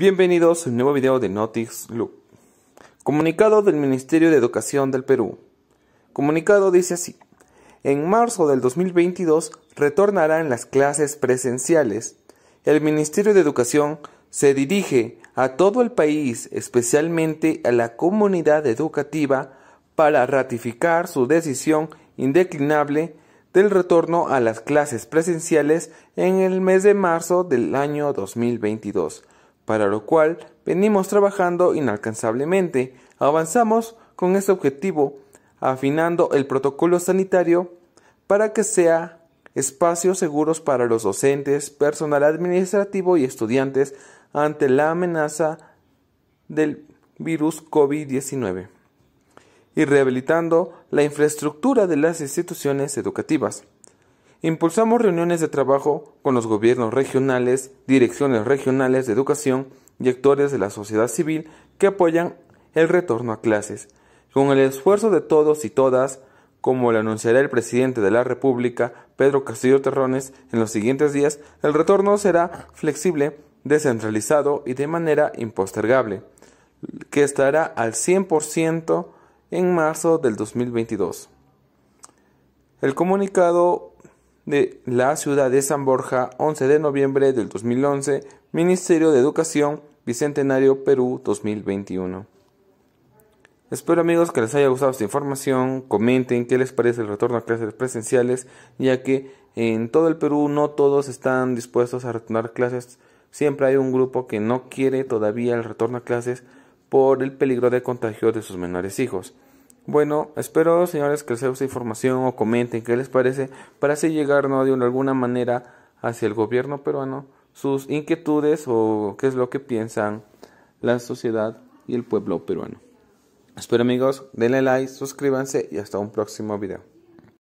Bienvenidos a un nuevo video de Notix Loop. Comunicado del Ministerio de Educación del Perú. Comunicado dice así. En marzo del 2022 retornarán las clases presenciales. El Ministerio de Educación se dirige a todo el país, especialmente a la comunidad educativa, para ratificar su decisión indeclinable del retorno a las clases presenciales en el mes de marzo del año 2022 para lo cual venimos trabajando inalcanzablemente. Avanzamos con este objetivo, afinando el protocolo sanitario para que sea espacios seguros para los docentes, personal administrativo y estudiantes ante la amenaza del virus COVID-19 y rehabilitando la infraestructura de las instituciones educativas. Impulsamos reuniones de trabajo con los gobiernos regionales, direcciones regionales de educación y actores de la sociedad civil que apoyan el retorno a clases. Con el esfuerzo de todos y todas, como lo anunciará el presidente de la República, Pedro Castillo Terrones, en los siguientes días, el retorno será flexible, descentralizado y de manera impostergable, que estará al 100% en marzo del 2022. El comunicado de la ciudad de San Borja, 11 de noviembre del 2011, Ministerio de Educación, Bicentenario Perú 2021. Espero amigos que les haya gustado esta información, comenten qué les parece el retorno a clases presenciales, ya que en todo el Perú no todos están dispuestos a retornar clases, siempre hay un grupo que no quiere todavía el retorno a clases por el peligro de contagio de sus menores hijos. Bueno, espero, señores, que les esta información o comenten qué les parece para así llegar ¿no? de alguna manera hacia el gobierno peruano sus inquietudes o qué es lo que piensan la sociedad y el pueblo peruano. Espero amigos, denle like, suscríbanse y hasta un próximo video.